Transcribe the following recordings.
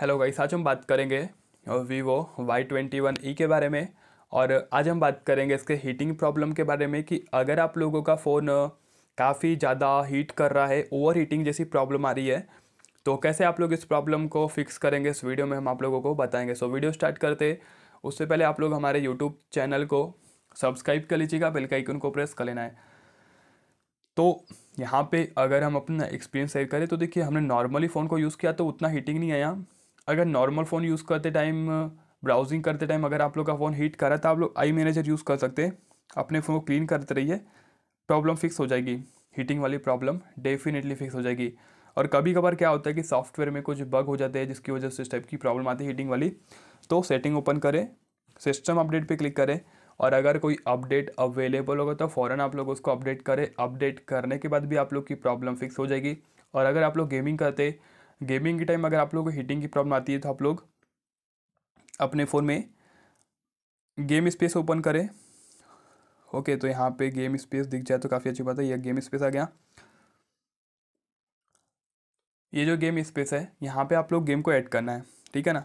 hello guys आज हम बात करेंगे Vivo Y twenty one E के बारे में और आज हम बात करेंगे इसके हीटिंग प्रॉब्लम के बारे में कि अगर आप लोगों का फ़ोन काफ़ी ज़्यादा हीट कर रहा है ओवर हीटिंग जैसी प्रॉब्लम आ रही है तो कैसे आप लोग इस प्रॉब्लम को फिक्स करेंगे इस वीडियो में हम आप लोगों को बताएंगे सो वीडियो स्टार्ट करते उससे पहले आप लोग हमारे यूट्यूब चैनल को सब्सक्राइब कर लीजिएगा बेल का आइकन को प्रेस कर लेना है तो यहाँ पे अगर हम अपना एक्सपीरियंस शेयर करें तो देखिए हमने नॉर्मली फ़ोन को यूज़ किया तो उतना हीटिंग नहीं आया अगर नॉर्मल फ़ोन यूज़ करते टाइम ब्राउजिंग करते टाइम अगर आप लोग का फ़ोन हीट कर रहा है तो आप लोग आई मैनेजर यूज़ कर सकते हैं अपने फ़ोन को क्लीन करते रहिए प्रॉब्लम फिक्स हो जाएगी हीटिंग वाली प्रॉब्लम डेफिनेटली फिक्स हो जाएगी और कभी कभार क्या होता है कि सॉफ्टवेयर में कुछ बग हो जाते हैं जिसकी वजह से इस टाइप की प्रॉब्लम आती है हीटिंग वाली तो सेटिंग ओपन करें सिस्टम अपडेट पर क्लिक करें और अगर कोई अपडेट अवेलेबल होगा तो फ़ौरन आप लोग उसको अपडेट करें अपडेट करने के बाद भी आप लोग की प्रॉब्लम फिक्स हो जाएगी और अगर आप लोग गेमिंग करते गेमिंग के टाइम अगर आप लोगों को हीटिंग की प्रॉब्लम आती है तो आप लोग अपने फ़ोन में गेम स्पेस ओपन करें ओके तो यहाँ पे गेम स्पेस दिख जाए तो काफ़ी अच्छी बात है यह गेम स्पेस आ गया ये जो गेम स्पेस है यहाँ पे आप लोग गेम को ऐड करना है ठीक है ना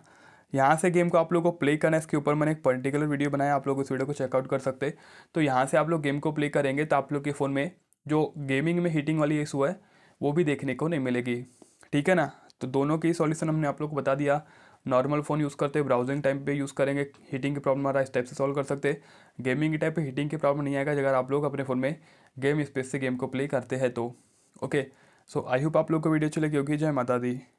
यहाँ से गेम को आप लोग को प्ले करना है इसके ऊपर मैंने एक पर्टिकुलर वीडियो बनाया आप लोग उस वीडियो को चेकआउट कर सकते तो यहाँ से आप लोग गेम को प्ले करेंगे तो आप लोग के फ़ोन में जो गेमिंग में हीटिंग वाली इशू है वो भी देखने को नहीं मिलेगी ठीक है ना तो दोनों के ही सॉल्यूशन हमने आप लोग को बता दिया नॉर्मल फ़ोन यूज़ करते हैं ब्राउजिंग टाइम पे यूज़ करेंगे हीटिंग की प्रॉब्लम आ रहा है इस टाइप से सॉल्व कर सकते हैं गेमिंग के टाइप पे हीटिंग की प्रॉब्लम नहीं आएगा अगर आप लोग अपने फ़ोन में गेम स्पेस से गेम को प्ले करते हैं तो ओके सो आई होप आप लोग को वीडियो अच्छी लगी होगी जय माता दी